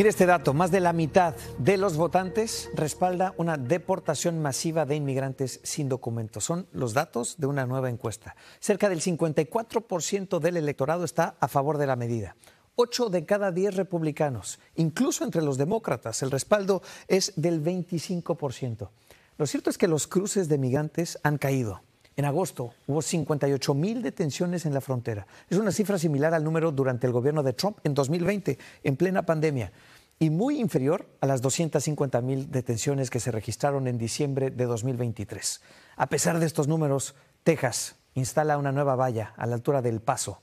Mire este dato, más de la mitad de los votantes respalda una deportación masiva de inmigrantes sin documentos. Son los datos de una nueva encuesta. Cerca del 54% del electorado está a favor de la medida. Ocho de cada 10 republicanos, incluso entre los demócratas, el respaldo es del 25%. Lo cierto es que los cruces de migrantes han caído. En agosto hubo 58 mil detenciones en la frontera. Es una cifra similar al número durante el gobierno de Trump en 2020, en plena pandemia, y muy inferior a las 250 mil detenciones que se registraron en diciembre de 2023. A pesar de estos números, Texas instala una nueva valla a la altura del Paso